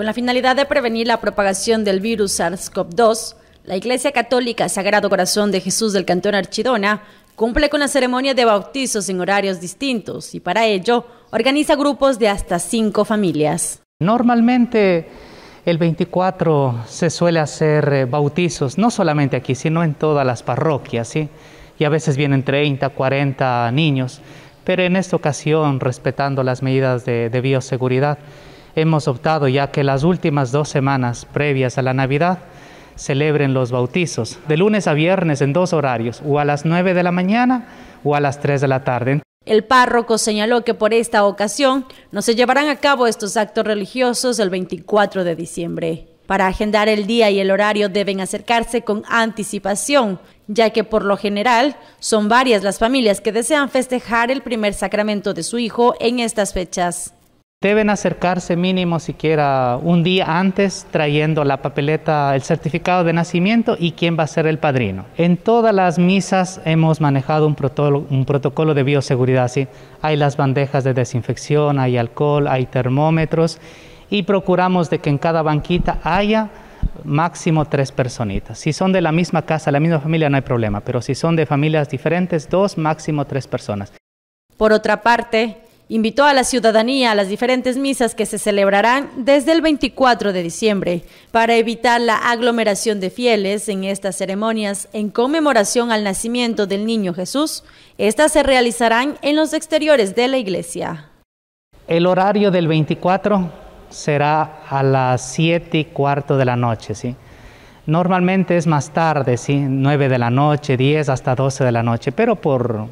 Con la finalidad de prevenir la propagación del virus SARS-CoV-2, la Iglesia Católica Sagrado Corazón de Jesús del Cantón Archidona cumple con la ceremonia de bautizos en horarios distintos y para ello organiza grupos de hasta cinco familias. Normalmente el 24 se suele hacer eh, bautizos, no solamente aquí, sino en todas las parroquias, Y a veces vienen 30, 40 niños, pero en esta ocasión, respetando las medidas de bioseguridad, hemos optado ya que las últimas dos semanas previas a la Navidad celebren los bautizos, de lunes a viernes en dos horarios, o a las 9 de la mañana o a las 3 de la tarde. El párroco señaló que por esta ocasión no se llevarán a cabo estos actos religiosos el 24 de diciembre. Para agendar el día y el horario deben acercarse con anticipación, ya que por lo general son varias las familias que desean festejar el primer sacramento de su hijo en estas fechas. Deben acercarse mínimo siquiera un día antes trayendo la papeleta, el certificado de nacimiento y quién va a ser el padrino. En todas las misas hemos manejado un, protocolo de bioseguridad. Hay las bandejas de desinfección, hay alcohol, hay termómetros y procuramos de que en cada banquita haya máximo tres personitas. Si son de la misma casa, la misma familia, no hay problema, pero si son de familias diferentes, dos, máximo tres personas. Por otra parte, invitó a la ciudadanía a las diferentes misas que se celebrarán desde el 24 de diciembre para evitar la aglomeración de fieles en estas ceremonias en conmemoración al nacimiento del niño Jesús. Estas se realizarán en los exteriores de la iglesia. El horario del 24 será a las 7 y cuarto de la noche, ¿sí? Normalmente es más tarde, ¿sí? 9 de la noche, 10 hasta 12 de la noche, pero por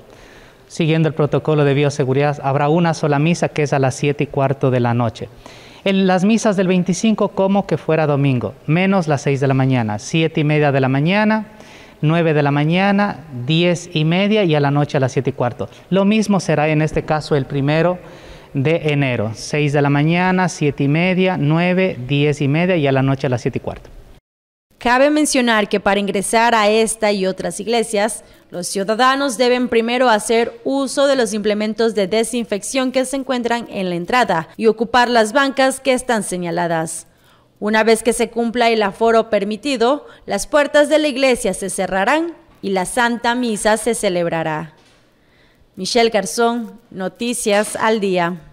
siguiendo el protocolo de bioseguridad, habrá una sola misa que es a las 7 y cuarto de la noche. En las misas del 25 como que fuera domingo, menos las 6 de la mañana, 7 y media de la mañana, 9 de la mañana, 10 y media y a la noche a las 7 y cuarto. Lo mismo será en este caso el primero de enero, 6 de la mañana, 7 y media, 9, 10 y media y a la noche a las 7 y cuarto. Cabe mencionar que para ingresar a esta y otras iglesias, los ciudadanos deben primero hacer uso de los implementos de desinfección que se encuentran en la entrada y ocupar las bancas que están señaladas. Una vez que se cumpla el aforo permitido, las puertas de la iglesia se cerrarán y la Santa Misa se celebrará. Michelle Garzón, Noticias al Día.